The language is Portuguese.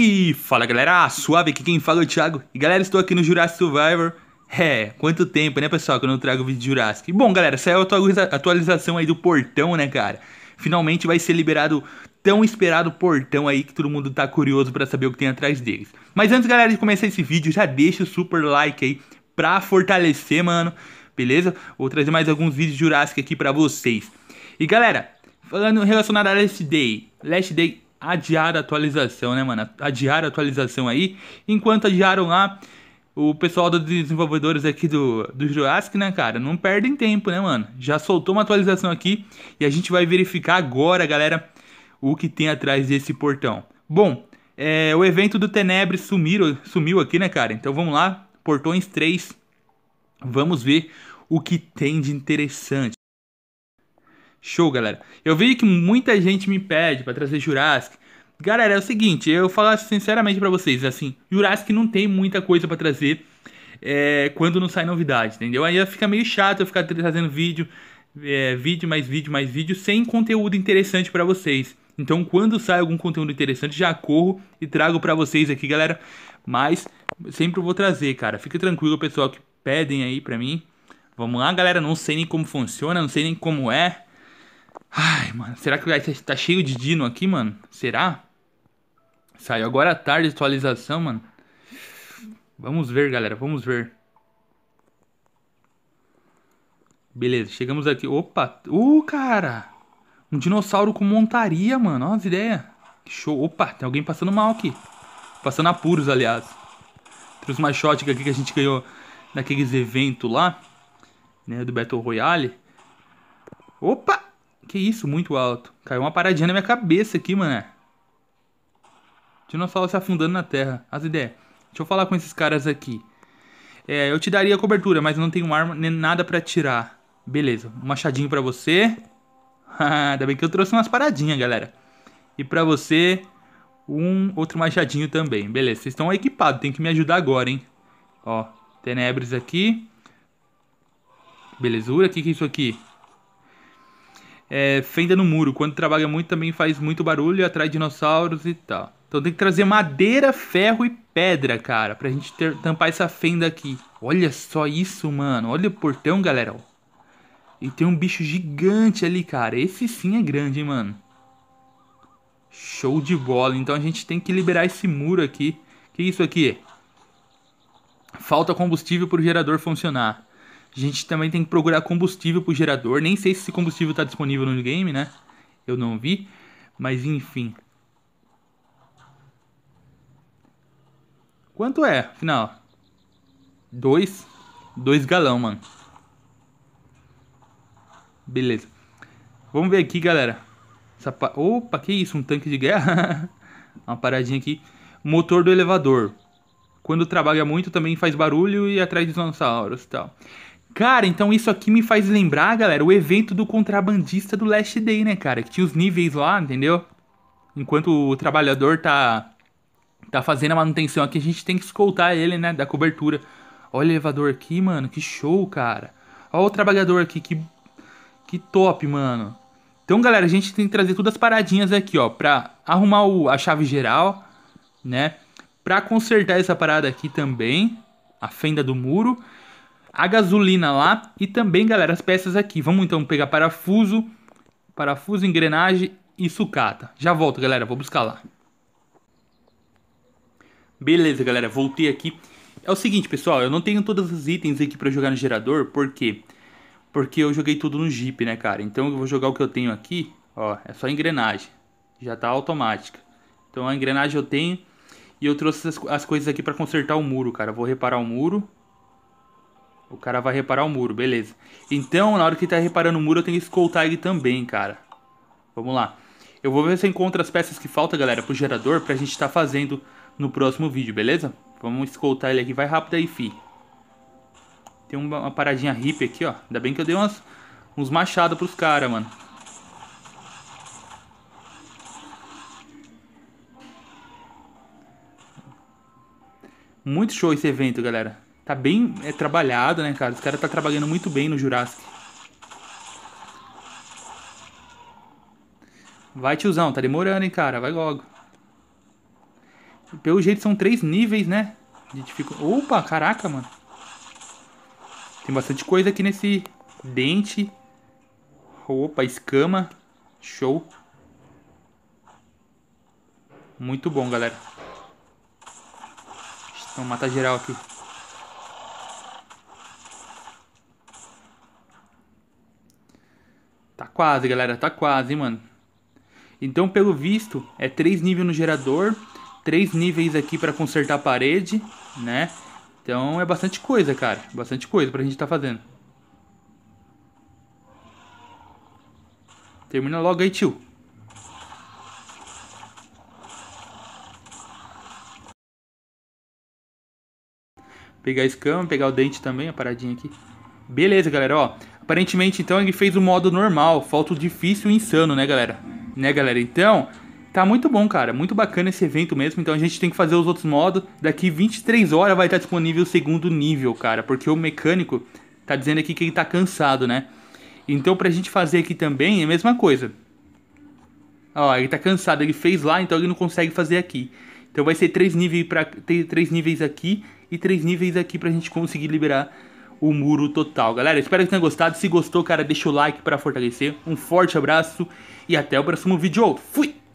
E fala galera, ah, suave aqui quem fala é o Thiago. E galera, estou aqui no Jurassic Survivor. É, quanto tempo, né pessoal, que eu não trago vídeo de Jurassic. Bom galera, saiu a atualização aí do portão, né cara? Finalmente vai ser liberado tão esperado portão aí que todo mundo tá curioso para saber o que tem atrás deles. Mas antes galera de começar esse vídeo, já deixa o super like aí pra fortalecer, mano. Beleza? Vou trazer mais alguns vídeos de Jurassic aqui pra vocês. E galera, falando relacionado a Last Day. Last Day adiar a atualização, né, mano? Adiar a atualização aí. Enquanto adiaram lá, o pessoal dos desenvolvedores aqui do, do Jurassic, né, cara? Não perdem tempo, né, mano? Já soltou uma atualização aqui e a gente vai verificar agora, galera, o que tem atrás desse portão. Bom, é, o evento do Tenebre sumiu, sumiu aqui, né, cara? Então vamos lá, portões 3. Vamos ver o que tem de interessante. Show, galera. Eu vi que muita gente me pede para trazer Jurassic. Galera, é o seguinte, eu falo sinceramente para vocês, assim, Jurassic não tem muita coisa para trazer é, quando não sai novidade, entendeu? Aí fica meio chato eu ficar trazendo vídeo, é, vídeo mais vídeo mais vídeo, sem conteúdo interessante para vocês. Então, quando sai algum conteúdo interessante, já corro e trago para vocês aqui, galera. Mas sempre vou trazer, cara. Fica tranquilo, pessoal que pedem aí pra mim. Vamos lá, galera. Não sei nem como funciona, não sei nem como é. Ai, mano. Será que tá cheio de Dino aqui, mano? Será? Saiu agora à tarde a atualização, mano. Vamos ver, galera. Vamos ver. Beleza, chegamos aqui. Opa! Uh, cara! Um dinossauro com montaria, mano. Olha as ideias. Que show. Opa, tem alguém passando mal aqui. Passando apuros, aliás. Trouxe uma shot aqui que a gente ganhou naqueles eventos lá. Né, do Battle Royale. Opa! Que isso, muito alto. Caiu uma paradinha na minha cabeça aqui, mané. Dinossauro se afundando na terra. As ideias. Deixa eu falar com esses caras aqui. É, eu te daria a cobertura, mas não tenho arma nem nada para tirar. Beleza, um machadinho para você. Ainda bem que eu trouxe umas paradinhas, galera. E para você, um outro machadinho também. Beleza, vocês estão equipados, tem que me ajudar agora, hein. Ó, tenebres aqui. Belezura, o que, que é isso aqui? é, fenda no muro. Quando trabalha muito também faz muito barulho, atrai dinossauros e tal. Então tem que trazer madeira, ferro e pedra, cara, pra gente ter, tampar essa fenda aqui. Olha só isso, mano. Olha o portão, galera. E tem um bicho gigante ali, cara. Esse sim é grande, hein, mano. Show de bola. Então a gente tem que liberar esse muro aqui. Que isso aqui? Falta combustível pro gerador funcionar. A gente também tem que procurar combustível pro gerador. Nem sei se esse combustível tá disponível no game, né? Eu não vi. Mas enfim. Quanto é, afinal? Dois. Dois galão, mano. Beleza. Vamos ver aqui, galera. Pa... Opa, que isso? Um tanque de guerra? Uma paradinha aqui. Motor do elevador. Quando trabalha muito também faz barulho e atrai dinossauros e tal. Cara, então isso aqui me faz lembrar, galera, o evento do contrabandista do Last Day, né, cara? Que tinha os níveis lá, entendeu? Enquanto o trabalhador tá, tá fazendo a manutenção aqui, a gente tem que escoltar ele, né, da cobertura. Olha o elevador aqui, mano, que show, cara. Olha o trabalhador aqui, que, que top, mano. Então, galera, a gente tem que trazer todas as paradinhas aqui, ó, pra arrumar o, a chave geral, né? Pra consertar essa parada aqui também, a fenda do muro a gasolina lá e também, galera, as peças aqui. Vamos então pegar parafuso, parafuso, engrenagem e sucata. Já volto, galera, vou buscar lá. Beleza, galera, voltei aqui. É o seguinte, pessoal, eu não tenho todos os itens aqui pra jogar no gerador, por quê? Porque eu joguei tudo no Jeep, né, cara? Então eu vou jogar o que eu tenho aqui, ó, é só engrenagem. Já tá automática. Então a engrenagem eu tenho e eu trouxe as, as coisas aqui pra consertar o muro, cara. vou reparar o muro o cara vai reparar o muro, beleza. Então, na hora que ele tá reparando o muro, eu tenho que escoltar ele também, cara. Vamos lá. Eu vou ver se eu encontro as peças que faltam, galera, pro gerador, pra gente tá fazendo no próximo vídeo, beleza? Vamos escoltar ele aqui, vai rápido aí, fi. Tem uma, uma paradinha hippie aqui, ó. Ainda bem que eu dei umas, uns machados pros caras, mano. Muito show esse evento, galera. Tá bem é, trabalhado, né, cara? Os caras tá trabalhando muito bem no Jurassic. Vai, tiozão. Tá demorando, hein, cara. Vai logo. pelo jeito são três níveis, né? De dificuldade. Opa, caraca, mano. Tem bastante coisa aqui nesse dente. Opa, escama. Show. Muito bom, galera. Vamos matar geral aqui. quase, galera, tá quase, hein, mano. Então, pelo visto, é três níveis no gerador, três níveis aqui para consertar a parede, né? Então é bastante coisa, cara, bastante coisa pra gente tá fazendo. Termina logo aí, tio. Pegar a escama, pegar o dente também, a paradinha aqui. Beleza, galera, ó. Aparentemente, então, ele fez o modo normal, falta o difícil e insano, né, galera? Né, galera? Então, tá muito bom, cara. Muito bacana esse evento mesmo. Então a gente tem que fazer os outros modos. Daqui 23 horas vai estar disponível o segundo nível, cara. Porque o mecânico tá dizendo aqui que ele tá cansado, né? Então pra gente fazer aqui também é a mesma coisa. Ó, ele tá cansado. Ele fez lá, então ele não consegue fazer aqui. Então vai ser três níveis, pra, três níveis aqui e três níveis aqui pra gente conseguir liberar o muro total. Galera, espero que tenham gostado. Se gostou, cara, deixa o like para fortalecer. Um forte abraço e até o próximo vídeo. Fui!